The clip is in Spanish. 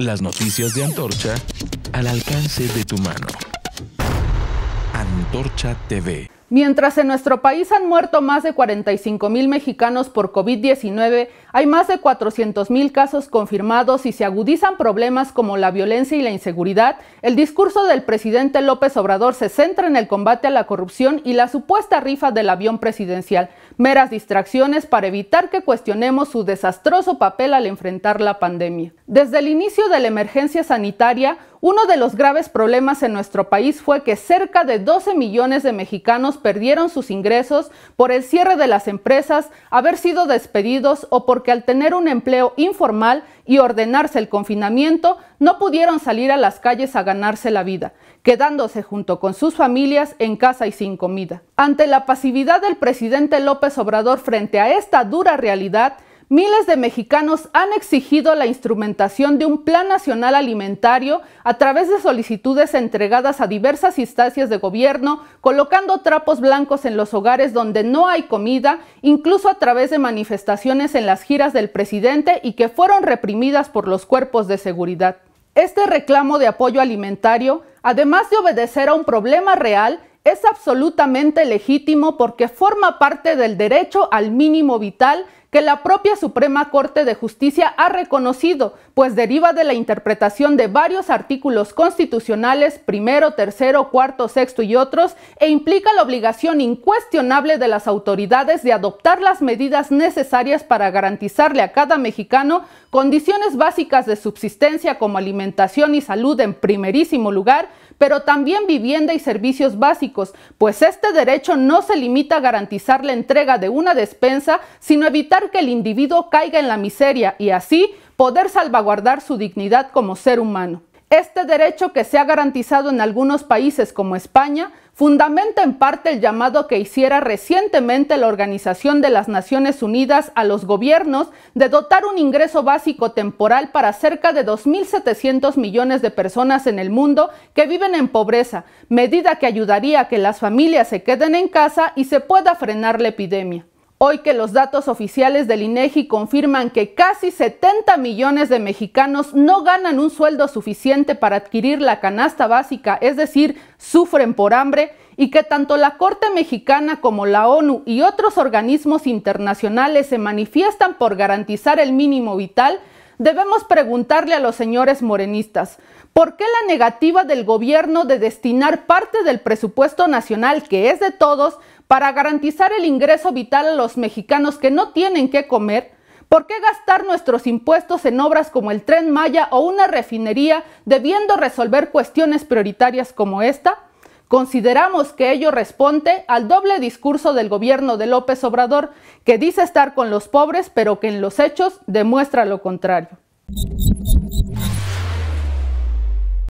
Las noticias de Antorcha al alcance de tu mano. Antorcha TV. Mientras en nuestro país han muerto más de 45 mil mexicanos por COVID-19, hay más de 400.000 casos confirmados y se agudizan problemas como la violencia y la inseguridad. El discurso del presidente López Obrador se centra en el combate a la corrupción y la supuesta rifa del avión presidencial, meras distracciones para evitar que cuestionemos su desastroso papel al enfrentar la pandemia. Desde el inicio de la emergencia sanitaria, uno de los graves problemas en nuestro país fue que cerca de 12 millones de mexicanos perdieron sus ingresos por el cierre de las empresas, haber sido despedidos o porque al tener un empleo informal y ordenarse el confinamiento, no pudieron salir a las calles a ganarse la vida, quedándose junto con sus familias en casa y sin comida. Ante la pasividad del presidente López Obrador frente a esta dura realidad, Miles de mexicanos han exigido la instrumentación de un Plan Nacional Alimentario a través de solicitudes entregadas a diversas instancias de gobierno, colocando trapos blancos en los hogares donde no hay comida, incluso a través de manifestaciones en las giras del presidente y que fueron reprimidas por los cuerpos de seguridad. Este reclamo de apoyo alimentario, además de obedecer a un problema real, es absolutamente legítimo porque forma parte del derecho al mínimo vital que la propia Suprema Corte de Justicia ha reconocido, pues deriva de la interpretación de varios artículos constitucionales, primero, tercero, cuarto, sexto y otros, e implica la obligación incuestionable de las autoridades de adoptar las medidas necesarias para garantizarle a cada mexicano condiciones básicas de subsistencia como alimentación y salud en primerísimo lugar, pero también vivienda y servicios básicos, pues este derecho no se limita a garantizar la entrega de una despensa, sino evitar que el individuo caiga en la miseria y así poder salvaguardar su dignidad como ser humano. Este derecho que se ha garantizado en algunos países como España fundamenta en parte el llamado que hiciera recientemente la Organización de las Naciones Unidas a los gobiernos de dotar un ingreso básico temporal para cerca de 2.700 millones de personas en el mundo que viven en pobreza, medida que ayudaría a que las familias se queden en casa y se pueda frenar la epidemia. Hoy que los datos oficiales del INEGI confirman que casi 70 millones de mexicanos no ganan un sueldo suficiente para adquirir la canasta básica, es decir, sufren por hambre, y que tanto la Corte Mexicana como la ONU y otros organismos internacionales se manifiestan por garantizar el mínimo vital, debemos preguntarle a los señores morenistas, ¿por qué la negativa del gobierno de destinar parte del presupuesto nacional, que es de todos, para garantizar el ingreso vital a los mexicanos que no tienen que comer, ¿por qué gastar nuestros impuestos en obras como el tren Maya o una refinería debiendo resolver cuestiones prioritarias como esta? Consideramos que ello responde al doble discurso del gobierno de López Obrador, que dice estar con los pobres, pero que en los hechos demuestra lo contrario.